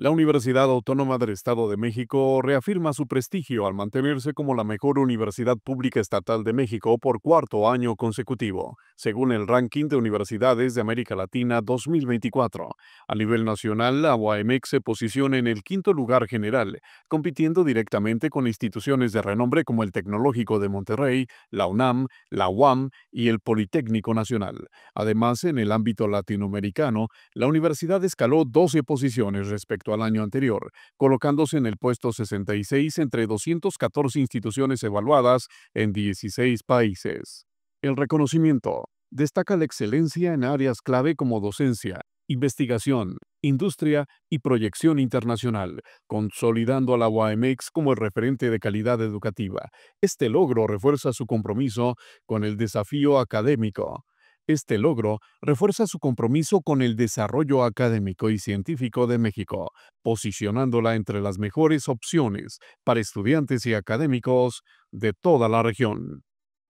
La Universidad Autónoma del Estado de México reafirma su prestigio al mantenerse como la mejor universidad pública estatal de México por cuarto año consecutivo, según el ranking de universidades de América Latina 2024. A nivel nacional, la UAMX se posiciona en el quinto lugar general, compitiendo directamente con instituciones de renombre como el Tecnológico de Monterrey, la UNAM, la UAM y el Politécnico Nacional. Además, en el ámbito latinoamericano, la universidad escaló 12 posiciones respecto al año anterior, colocándose en el puesto 66 entre 214 instituciones evaluadas en 16 países. El reconocimiento destaca la excelencia en áreas clave como docencia, investigación, industria y proyección internacional, consolidando a la UAMX como el referente de calidad educativa. Este logro refuerza su compromiso con el desafío académico, este logro refuerza su compromiso con el desarrollo académico y científico de México, posicionándola entre las mejores opciones para estudiantes y académicos de toda la región.